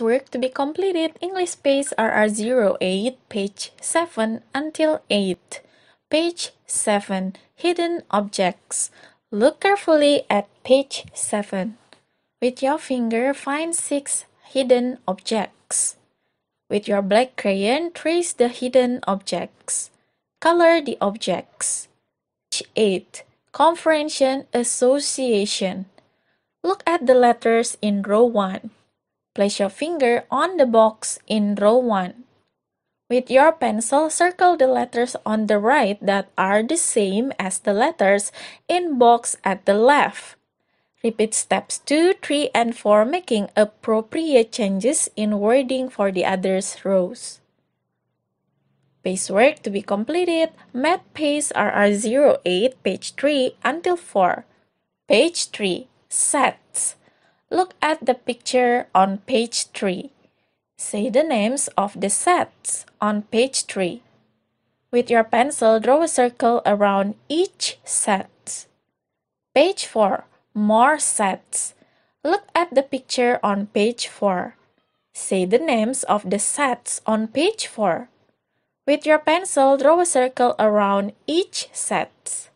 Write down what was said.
work to be completed, English page RR08, page 7 until 8. Page 7, Hidden Objects. Look carefully at page 7. With your finger, find 6 hidden objects. With your black crayon, trace the hidden objects. Color the objects. Page 8, Conference Association. Look at the letters in row 1. Place your finger on the box in row 1. With your pencil, circle the letters on the right that are the same as the letters in box at the left. Repeat steps 2, 3, and 4 making appropriate changes in wording for the others rows. Page work to be completed, math page RR08, page 3 until 4. Page 3, set. Look at the picture on page 3. Say the names of the sets on page 3. With your pencil, draw a circle around each set. Page 4. More sets. Look at the picture on page 4. Say the names of the sets on page 4. With your pencil, draw a circle around each set.